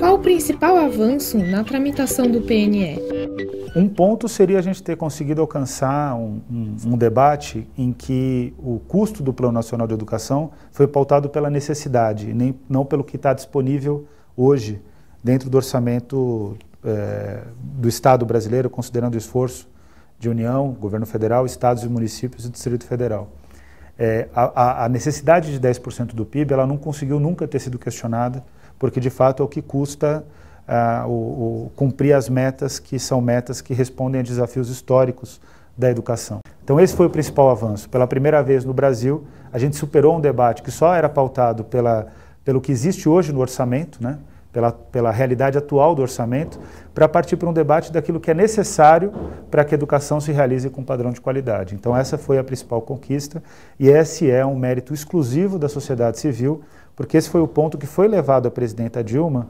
Qual o principal avanço na tramitação do PNE? Um ponto seria a gente ter conseguido alcançar um, um, um, debate em que o custo do Plano Nacional de Educação foi pautado pela necessidade, nem, não pelo que está disponível hoje dentro do orçamento é, do Estado brasileiro, considerando o esforço de União, Governo Federal, Estados e Municípios e Distrito Federal. É, a, a necessidade de 10% do PIB ela não conseguiu nunca ter sido questionada porque de fato é o que custa ah, o, o cumprir as metas que são metas que respondem a desafios históricos da educação. Então esse foi o principal avanço. Pela primeira vez no Brasil, a gente superou um debate que só era pautado pela, pelo que existe hoje no orçamento, né? pela, pela realidade atual do orçamento, para partir para um debate daquilo que é necessário para que a educação se realize com padrão de qualidade. Então, essa foi a principal conquista e esse é um mérito exclusivo da sociedade civil, porque esse foi o ponto que foi levado a presidenta Dilma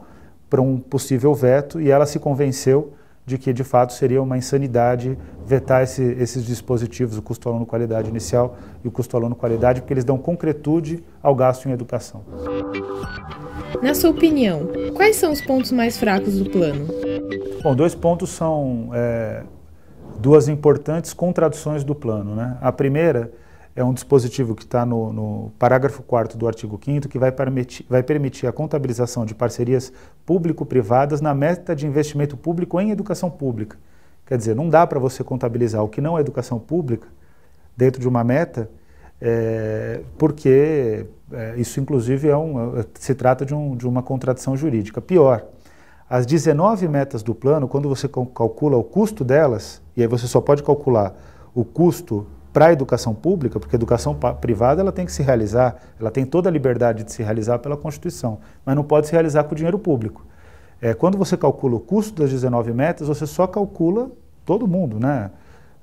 para um possível veto e ela se convenceu de que de fato seria uma insanidade vetar esse, esses dispositivos, o custo aluno qualidade inicial e o custo aluno qualidade, porque eles dão concretude ao gasto em educação. Na sua opinião, quais são os pontos mais fracos do plano? Bom, dois pontos são é, duas importantes contradições do plano. Né? A primeira é um dispositivo que está no, no, parágrafo 4 do artigo 5 que vai permitir, vai permitir a contabilização de parcerias público-privadas na meta de investimento público em educação pública. Quer dizer, não dá para você contabilizar o que não é educação pública dentro de uma meta, é, porque é, isso, inclusive, é um, é, se trata de, um, de uma contradição jurídica. Pior, as 19 metas do plano, quando você calcula o custo delas, e aí você só pode calcular o custo para a educação pública, porque a educação privada ela tem que se realizar, ela tem toda a liberdade de se realizar pela Constituição, mas não pode se realizar com o dinheiro público. É, quando você calcula o custo das 19 metas, você só calcula todo mundo, né?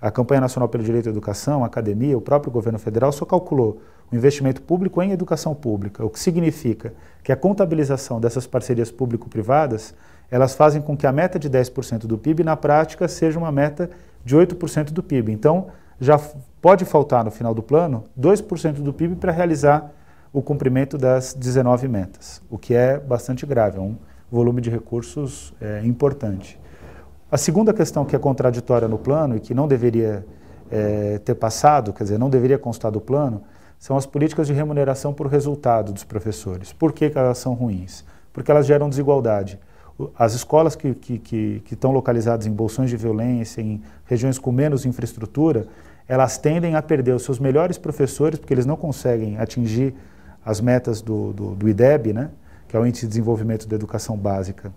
A Campanha Nacional pelo Direito à Educação, a academia, o próprio governo federal só calculou o investimento público em educação pública, o que significa que a contabilização dessas parcerias público-privadas, elas fazem com que a meta de 10% do PIB, na prática, seja uma meta de 8% do PIB. Então, já pode faltar no final do plano 2% do PIB para realizar o cumprimento das 19 metas, o que é bastante grave, é um volume de recursos é, importante. A segunda questão que é contraditória no plano e que não deveria é, ter passado, quer dizer, não deveria constar do plano, são as políticas de remuneração por resultado dos professores. Por que, que elas são ruins? Porque elas geram desigualdade. As escolas que, que, que, que estão localizadas em bolsões de violência, em regiões com menos infraestrutura, elas tendem a perder os seus melhores professores, porque eles não conseguem atingir as metas do, do, do IDEB, né? que é o Índice de Desenvolvimento da Educação Básica,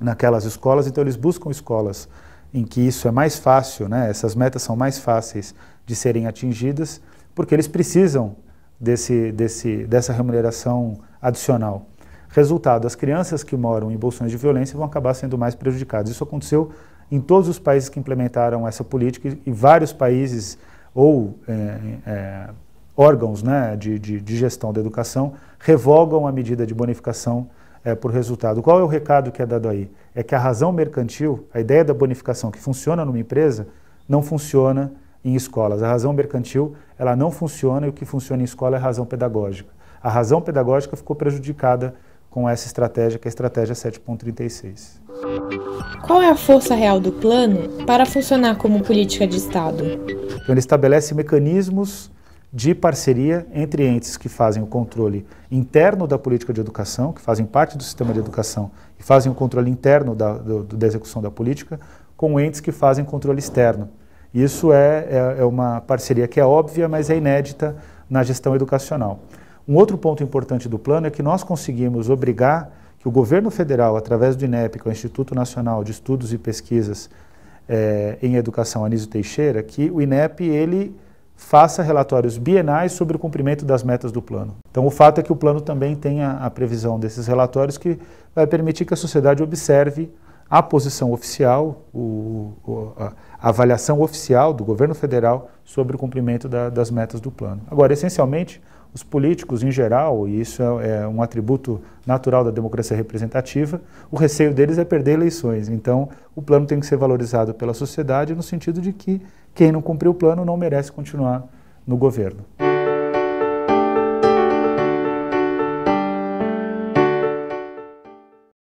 naquelas escolas. Então, eles buscam escolas em que isso é mais fácil, né? essas metas são mais fáceis de serem atingidas porque eles precisam desse, desse, dessa remuneração adicional. Resultado, as crianças que moram em bolsões de violência vão acabar sendo mais prejudicadas. Isso aconteceu em todos os países que implementaram essa política e vários países ou é, é, órgãos né, de, de, de, gestão da educação revogam a medida de bonificação é, por resultado. Qual é o recado que é dado aí? É que a razão mercantil, a ideia da bonificação que funciona numa empresa, não funciona em escolas. A razão mercantil ela não funciona e o que funciona em escola é a razão pedagógica. A razão pedagógica ficou prejudicada com essa estratégia, que é a estratégia 7.36. Qual é a força real do plano para funcionar como política de Estado? Então, ele estabelece mecanismos de parceria entre entes que fazem o controle interno da política de educação, que fazem parte do sistema de educação e fazem o controle interno da, do, da execução da política, com entes que fazem controle externo. Isso é, é, é uma parceria que é óbvia, mas é inédita na gestão educacional. Um outro ponto importante do plano é que nós conseguimos obrigar que o governo federal, através do INEP, que é o Instituto Nacional de Estudos e Pesquisas é, em Educação Anísio Teixeira, que o INEP ele faça relatórios bienais sobre o cumprimento das metas do plano. Então, o fato é que o plano também tem a previsão desses relatórios que vai permitir que a sociedade observe a posição oficial, o, o, a avaliação oficial do governo federal sobre o cumprimento da, das metas do plano. Agora, essencialmente, os políticos em geral, e isso é, é um atributo natural da democracia representativa, o receio deles é perder eleições. Então, o plano tem que ser valorizado pela sociedade no sentido de que quem não cumpriu o plano não merece continuar no governo.